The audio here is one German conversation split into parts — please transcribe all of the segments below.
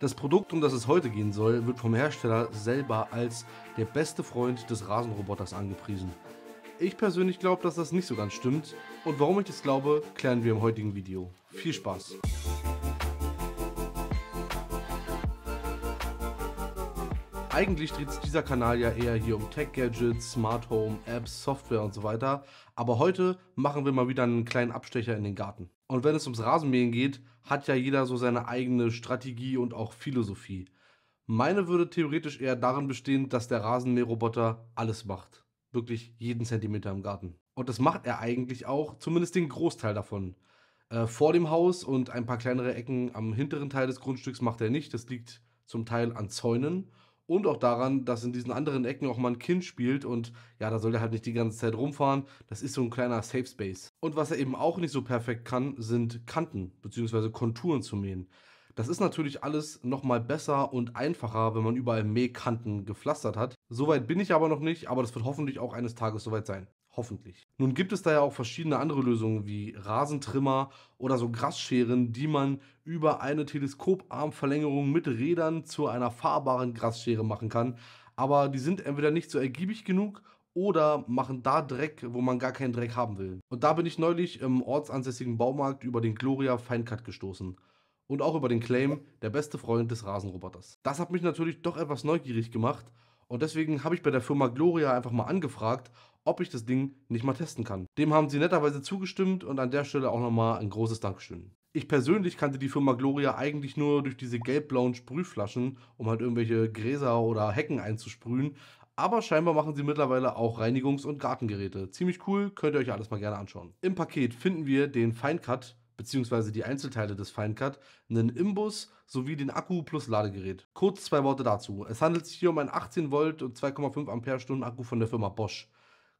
Das Produkt, um das es heute gehen soll, wird vom Hersteller selber als der beste Freund des Rasenroboters angepriesen. Ich persönlich glaube, dass das nicht so ganz stimmt und warum ich das glaube, klären wir im heutigen Video. Viel Spaß! Eigentlich dreht sich dieser Kanal ja eher hier um Tech-Gadgets, Smart Home, Apps, Software und so weiter, aber heute machen wir mal wieder einen kleinen Abstecher in den Garten. Und wenn es ums Rasenmähen geht, hat ja jeder so seine eigene Strategie und auch Philosophie. Meine würde theoretisch eher darin bestehen, dass der Rasenmäherroboter alles macht. Wirklich jeden Zentimeter im Garten. Und das macht er eigentlich auch, zumindest den Großteil davon. Äh, vor dem Haus und ein paar kleinere Ecken am hinteren Teil des Grundstücks macht er nicht. Das liegt zum Teil an Zäunen und auch daran, dass in diesen anderen Ecken auch mal ein Kind spielt und ja, da soll er halt nicht die ganze Zeit rumfahren. Das ist so ein kleiner Safe Space. Und was er eben auch nicht so perfekt kann, sind Kanten bzw. Konturen zu mähen. Das ist natürlich alles nochmal besser und einfacher, wenn man überall Mähkanten gepflastert hat. Soweit bin ich aber noch nicht, aber das wird hoffentlich auch eines Tages soweit sein. Hoffentlich. Nun gibt es da ja auch verschiedene andere Lösungen wie Rasentrimmer oder so Grasscheren, die man über eine Teleskoparmverlängerung mit Rädern zu einer fahrbaren Grasschere machen kann. Aber die sind entweder nicht so ergiebig genug oder machen da Dreck, wo man gar keinen Dreck haben will. Und da bin ich neulich im ortsansässigen Baumarkt über den Gloria Feincut gestoßen. Und auch über den Claim, der beste Freund des Rasenroboters. Das hat mich natürlich doch etwas neugierig gemacht und deswegen habe ich bei der Firma Gloria einfach mal angefragt, ob ich das Ding nicht mal testen kann. Dem haben sie netterweise zugestimmt und an der Stelle auch nochmal ein großes Dankeschön. Ich persönlich kannte die Firma Gloria eigentlich nur durch diese gelb-blauen Sprühflaschen, um halt irgendwelche Gräser oder Hecken einzusprühen. Aber scheinbar machen sie mittlerweile auch Reinigungs- und Gartengeräte. Ziemlich cool, könnt ihr euch alles mal gerne anschauen. Im Paket finden wir den Feincut, beziehungsweise die Einzelteile des Feincut, einen Imbus sowie den Akku plus Ladegerät. Kurz zwei Worte dazu. Es handelt sich hier um einen 18 Volt und 2,5 Ampere-Stunden Akku von der Firma Bosch.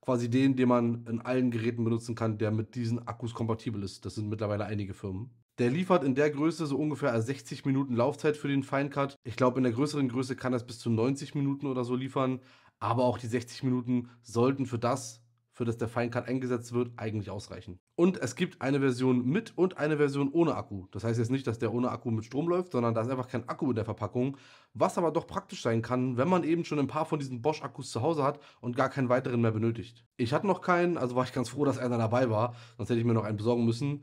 Quasi den, den man in allen Geräten benutzen kann, der mit diesen Akkus kompatibel ist. Das sind mittlerweile einige Firmen. Der liefert in der Größe so ungefähr 60 Minuten Laufzeit für den Feincut. Ich glaube, in der größeren Größe kann das bis zu 90 Minuten oder so liefern. Aber auch die 60 Minuten sollten für das, für das der Feinkart eingesetzt wird, eigentlich ausreichen. Und es gibt eine Version mit und eine Version ohne Akku. Das heißt jetzt nicht, dass der ohne Akku mit Strom läuft, sondern da ist einfach kein Akku in der Verpackung, was aber doch praktisch sein kann, wenn man eben schon ein paar von diesen Bosch-Akkus zu Hause hat und gar keinen weiteren mehr benötigt. Ich hatte noch keinen, also war ich ganz froh, dass einer dabei war, sonst hätte ich mir noch einen besorgen müssen.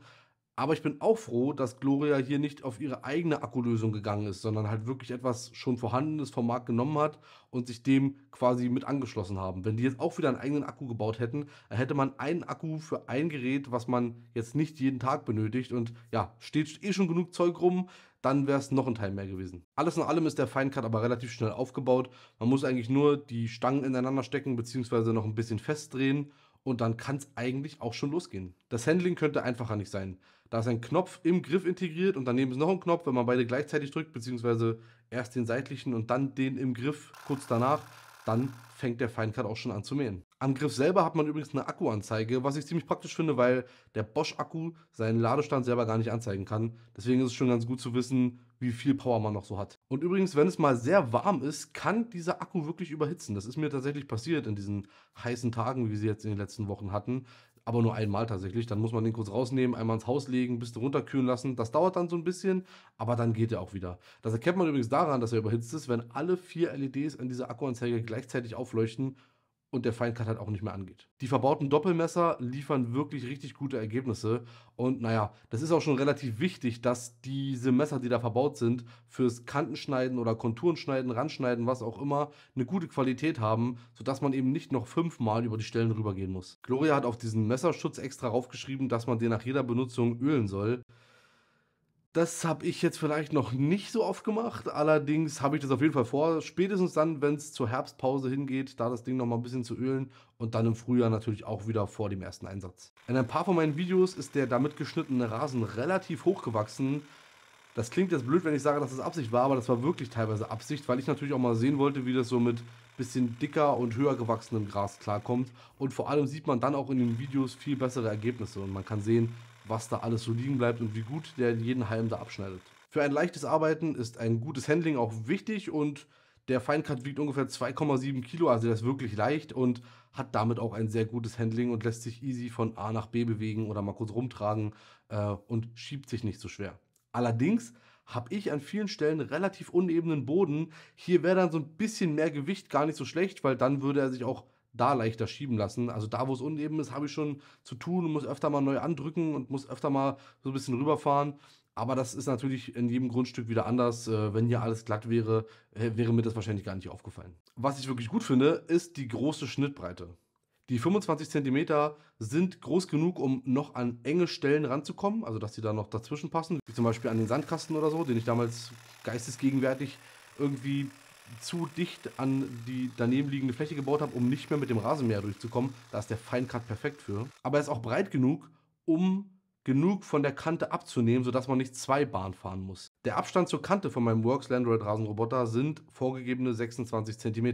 Aber ich bin auch froh, dass Gloria hier nicht auf ihre eigene Akkulösung gegangen ist, sondern halt wirklich etwas schon vorhandenes vom Markt genommen hat und sich dem quasi mit angeschlossen haben. Wenn die jetzt auch wieder einen eigenen Akku gebaut hätten, dann hätte man einen Akku für ein Gerät, was man jetzt nicht jeden Tag benötigt. Und ja, steht eh schon genug Zeug rum, dann wäre es noch ein Teil mehr gewesen. Alles in allem ist der Feincut aber relativ schnell aufgebaut. Man muss eigentlich nur die Stangen ineinander stecken bzw. noch ein bisschen festdrehen und dann kann es eigentlich auch schon losgehen. Das Handling könnte einfacher nicht sein. Da ist ein Knopf im Griff integriert und daneben ist noch ein Knopf. Wenn man beide gleichzeitig drückt, beziehungsweise erst den seitlichen und dann den im Griff kurz danach, dann fängt der Feind gerade auch schon an zu mähen. Am Griff selber hat man übrigens eine Akkuanzeige, was ich ziemlich praktisch finde, weil der Bosch-Akku seinen Ladestand selber gar nicht anzeigen kann. Deswegen ist es schon ganz gut zu wissen, wie viel Power man noch so hat. Und übrigens, wenn es mal sehr warm ist, kann dieser Akku wirklich überhitzen. Das ist mir tatsächlich passiert in diesen heißen Tagen, wie wir sie jetzt in den letzten Wochen hatten aber nur einmal tatsächlich. Dann muss man den kurz rausnehmen, einmal ins Haus legen, bis bisschen runterkühlen lassen. Das dauert dann so ein bisschen, aber dann geht er auch wieder. Das erkennt man übrigens daran, dass er überhitzt ist, wenn alle vier LEDs an dieser Akkuanzeige gleichzeitig aufleuchten und der Feindkart halt auch nicht mehr angeht. Die verbauten Doppelmesser liefern wirklich richtig gute Ergebnisse und naja, das ist auch schon relativ wichtig, dass diese Messer, die da verbaut sind, fürs Kantenschneiden oder Konturenschneiden, Randschneiden, was auch immer, eine gute Qualität haben, sodass man eben nicht noch fünfmal über die Stellen rübergehen muss. Gloria hat auf diesen Messerschutz extra raufgeschrieben, dass man den nach jeder Benutzung ölen soll. Das habe ich jetzt vielleicht noch nicht so oft gemacht. Allerdings habe ich das auf jeden Fall vor. Spätestens dann, wenn es zur Herbstpause hingeht, da das Ding noch mal ein bisschen zu ölen und dann im Frühjahr natürlich auch wieder vor dem ersten Einsatz. In ein paar von meinen Videos ist der damit geschnittene Rasen relativ hoch gewachsen. Das klingt jetzt blöd, wenn ich sage, dass das Absicht war, aber das war wirklich teilweise Absicht, weil ich natürlich auch mal sehen wollte, wie das so mit bisschen dicker und höher gewachsenem Gras klarkommt. Und vor allem sieht man dann auch in den Videos viel bessere Ergebnisse und man kann sehen, was da alles so liegen bleibt und wie gut der jeden Halm da abschneidet. Für ein leichtes Arbeiten ist ein gutes Handling auch wichtig und der Feincut wiegt ungefähr 2,7 Kilo, also der ist wirklich leicht und hat damit auch ein sehr gutes Handling und lässt sich easy von A nach B bewegen oder mal kurz rumtragen äh, und schiebt sich nicht so schwer. Allerdings habe ich an vielen Stellen relativ unebenen Boden. Hier wäre dann so ein bisschen mehr Gewicht gar nicht so schlecht, weil dann würde er sich auch da leichter schieben lassen. Also da, wo es uneben ist, habe ich schon zu tun und muss öfter mal neu andrücken und muss öfter mal so ein bisschen rüberfahren. Aber das ist natürlich in jedem Grundstück wieder anders. Äh, wenn hier alles glatt wäre, äh, wäre mir das wahrscheinlich gar nicht aufgefallen. Was ich wirklich gut finde, ist die große Schnittbreite. Die 25 cm sind groß genug, um noch an enge Stellen ranzukommen, also dass sie da noch dazwischen passen, wie zum Beispiel an den Sandkasten oder so, den ich damals geistesgegenwärtig irgendwie zu dicht an die daneben liegende Fläche gebaut habe, um nicht mehr mit dem Rasenmäher durchzukommen. Da ist der Feinkart perfekt für. Aber er ist auch breit genug, um genug von der Kante abzunehmen, sodass man nicht zwei Bahnen fahren muss. Der Abstand zur Kante von meinem Works Landroid Rasenroboter sind vorgegebene 26 cm.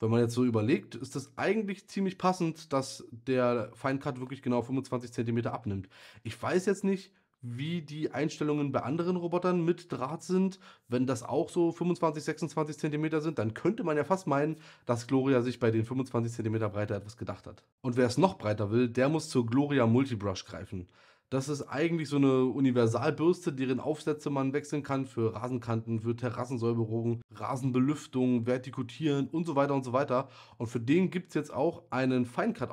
Wenn man jetzt so überlegt, ist das eigentlich ziemlich passend, dass der Feincut wirklich genau 25 cm abnimmt. Ich weiß jetzt nicht, wie die Einstellungen bei anderen Robotern mit Draht sind. Wenn das auch so 25, 26 Zentimeter sind, dann könnte man ja fast meinen, dass Gloria sich bei den 25 Zentimeter Breite etwas gedacht hat. Und wer es noch breiter will, der muss zur Gloria Multibrush greifen. Das ist eigentlich so eine Universalbürste, deren Aufsätze man wechseln kann für Rasenkanten, für Terrassensäuberungen, Rasenbelüftung, Vertikutieren und so weiter und so weiter. Und für den gibt es jetzt auch einen feincut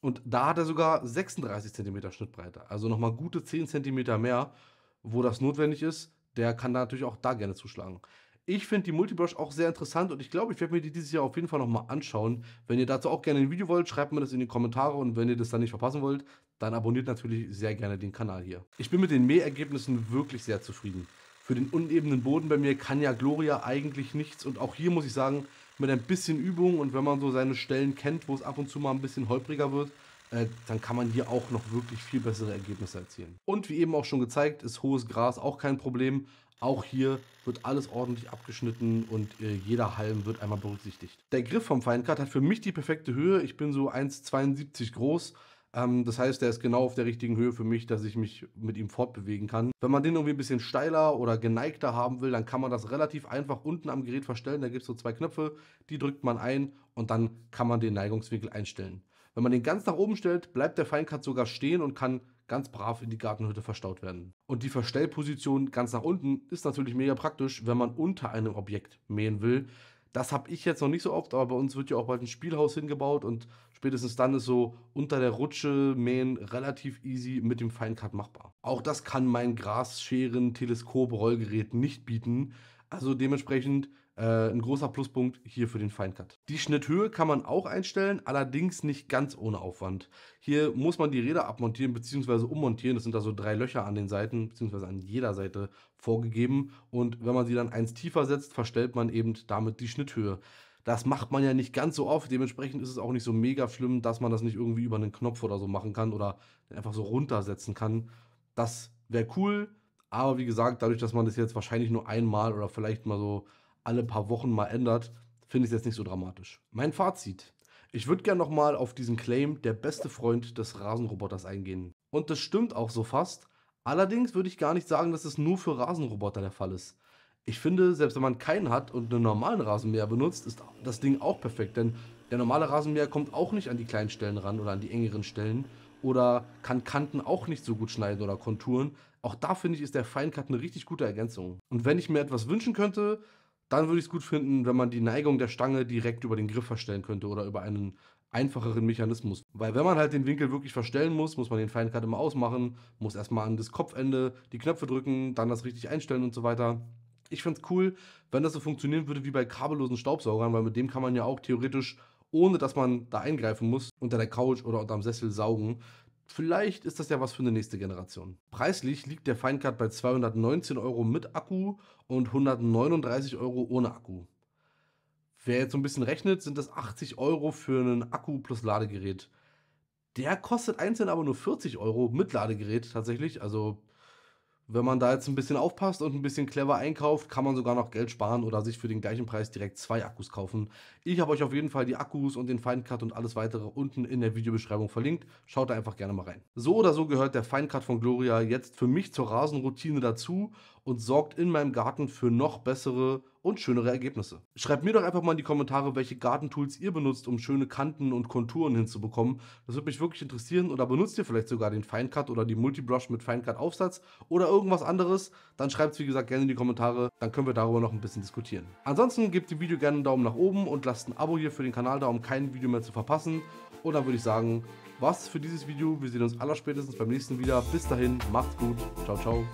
Und da hat er sogar 36 cm Schnittbreite. Also nochmal gute 10 cm mehr, wo das notwendig ist. Der kann da natürlich auch da gerne zuschlagen ich finde die Multibrush auch sehr interessant und ich glaube, ich werde mir die dieses Jahr auf jeden Fall nochmal anschauen. Wenn ihr dazu auch gerne ein Video wollt, schreibt mir das in die Kommentare und wenn ihr das dann nicht verpassen wollt, dann abonniert natürlich sehr gerne den Kanal hier. Ich bin mit den Mähergebnissen wirklich sehr zufrieden. Für den unebenen Boden bei mir kann ja Gloria eigentlich nichts und auch hier muss ich sagen, mit ein bisschen Übung und wenn man so seine Stellen kennt, wo es ab und zu mal ein bisschen holpriger wird, äh, dann kann man hier auch noch wirklich viel bessere Ergebnisse erzielen. Und wie eben auch schon gezeigt, ist hohes Gras auch kein Problem, auch hier wird alles ordentlich abgeschnitten und äh, jeder Halm wird einmal berücksichtigt. Der Griff vom Feinkart hat für mich die perfekte Höhe. Ich bin so 1,72 groß. Ähm, das heißt, der ist genau auf der richtigen Höhe für mich, dass ich mich mit ihm fortbewegen kann. Wenn man den irgendwie ein bisschen steiler oder geneigter haben will, dann kann man das relativ einfach unten am Gerät verstellen. Da gibt es so zwei Knöpfe, die drückt man ein und dann kann man den Neigungswinkel einstellen. Wenn man den ganz nach oben stellt, bleibt der Feinkart sogar stehen und kann ganz brav in die Gartenhütte verstaut werden. Und die Verstellposition ganz nach unten ist natürlich mega praktisch, wenn man unter einem Objekt mähen will. Das habe ich jetzt noch nicht so oft, aber bei uns wird ja auch bald ein Spielhaus hingebaut und spätestens dann ist so unter der Rutsche mähen relativ easy mit dem Feincut machbar. Auch das kann mein Grasscheren-Teleskop-Rollgerät nicht bieten. Also dementsprechend äh, ein großer Pluspunkt hier für den Feincut. Die Schnitthöhe kann man auch einstellen, allerdings nicht ganz ohne Aufwand. Hier muss man die Räder abmontieren bzw. ummontieren. Das sind da so drei Löcher an den Seiten bzw. an jeder Seite vorgegeben. Und wenn man sie dann eins tiefer setzt, verstellt man eben damit die Schnitthöhe. Das macht man ja nicht ganz so oft. Dementsprechend ist es auch nicht so mega schlimm, dass man das nicht irgendwie über einen Knopf oder so machen kann oder einfach so runtersetzen kann. Das wäre cool. Aber wie gesagt, dadurch, dass man das jetzt wahrscheinlich nur einmal oder vielleicht mal so alle paar Wochen mal ändert, finde ich es jetzt nicht so dramatisch. Mein Fazit. Ich würde gerne nochmal auf diesen Claim, der beste Freund des Rasenroboters eingehen. Und das stimmt auch so fast. Allerdings würde ich gar nicht sagen, dass es nur für Rasenroboter der Fall ist. Ich finde, selbst wenn man keinen hat und einen normalen Rasenmäher benutzt, ist das Ding auch perfekt, denn der normale Rasenmäher kommt auch nicht an die kleinen Stellen ran oder an die engeren Stellen oder kann Kanten auch nicht so gut schneiden oder Konturen. Auch da finde ich, ist der Feincut eine richtig gute Ergänzung. Und wenn ich mir etwas wünschen könnte, dann würde ich es gut finden, wenn man die Neigung der Stange direkt über den Griff verstellen könnte oder über einen einfacheren Mechanismus. Weil wenn man halt den Winkel wirklich verstellen muss, muss man den Feincut immer ausmachen, muss erstmal an das Kopfende die Knöpfe drücken, dann das richtig einstellen und so weiter. Ich fände es cool, wenn das so funktionieren würde wie bei kabellosen Staubsaugern, weil mit dem kann man ja auch theoretisch, ohne dass man da eingreifen muss, unter der Couch oder unterm Sessel saugen. Vielleicht ist das ja was für eine nächste Generation. Preislich liegt der Feincard bei 219 Euro mit Akku und 139 Euro ohne Akku. Wer jetzt so ein bisschen rechnet, sind das 80 Euro für einen Akku plus Ladegerät. Der kostet einzeln aber nur 40 Euro mit Ladegerät tatsächlich. Also wenn man da jetzt ein bisschen aufpasst und ein bisschen clever einkauft, kann man sogar noch Geld sparen oder sich für den gleichen Preis direkt zwei Akkus kaufen. Ich habe euch auf jeden Fall die Akkus und den Feincut und alles weitere unten in der Videobeschreibung verlinkt. Schaut da einfach gerne mal rein. So oder so gehört der Feincut von Gloria jetzt für mich zur Rasenroutine dazu und sorgt in meinem Garten für noch bessere und schönere Ergebnisse. Schreibt mir doch einfach mal in die Kommentare, welche Gartentools ihr benutzt, um schöne Kanten und Konturen hinzubekommen. Das würde mich wirklich interessieren. Oder benutzt ihr vielleicht sogar den Fine oder die Multibrush mit Fine Aufsatz oder irgendwas anderes? Dann schreibt es wie gesagt gerne in die Kommentare, dann können wir darüber noch ein bisschen diskutieren. Ansonsten gebt dem Video gerne einen Daumen nach oben und lasst ein Abo hier für den Kanal da, um kein Video mehr zu verpassen. Und dann würde ich sagen, was für dieses Video. Wir sehen uns aller spätestens beim nächsten wieder. Bis dahin, macht's gut. Ciao, ciao.